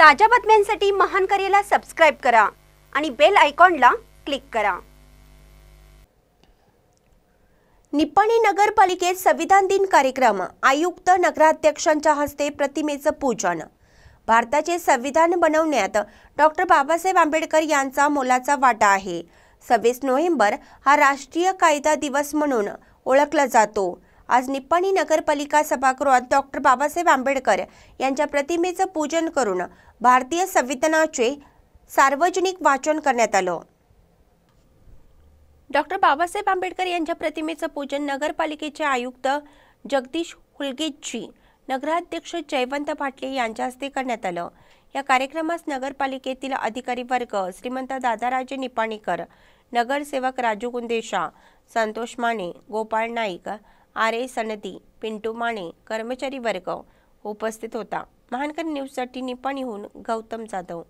ताज्या बातम्यांसाठी महान करेला सबस्क्राईब करा आणि बेल आयकॉनला क्लिक करा निपाणी नगरपालिकेत संविधान दिन कार्यक्रम आयुक्त नगराध्यक्षांच्या हस्ते प्रतिमेचं पूजन भारताचे संविधान बनवण्यात डॉक्टर बाबासाहेब आंबेडकर यांचा मोलाचा वाटा आहे सव्वीस नोव्हेंबर हा राष्ट्रीय कायदा दिवस म्हणून ओळखला जातो आज निप्पाणी नगरपालिका सभागृहात डॉक्टर बाबासाहेब आंबेडकर यांच्या प्रतिमेचं पूजन करून भारतीय संविधानाचे सार्वजनिक वाचन करण्यात आलं डॉक्टर बाबासाहेब आंबेडकर यांच्या प्रतिमेचं पूजन नगरपालिकेचे आयुक्त जगदीश हुलगेजी नगराध्यक्ष जयवंत पाटले यांच्या हस्ते करण्यात आलं या कार्यक्रमास नगरपालिकेतील अधिकारी वर्ग श्रीमंत दादाराजे निपाणीकर नगरसेवक राजू गुंदेशा संतोष माने गोपाळ नाईक आरे सनदी पिंटू माने कर्मचारी वर्ग उपस्थित होता महानकर न्यूजसाठी निपाणीहून गौतम जाधव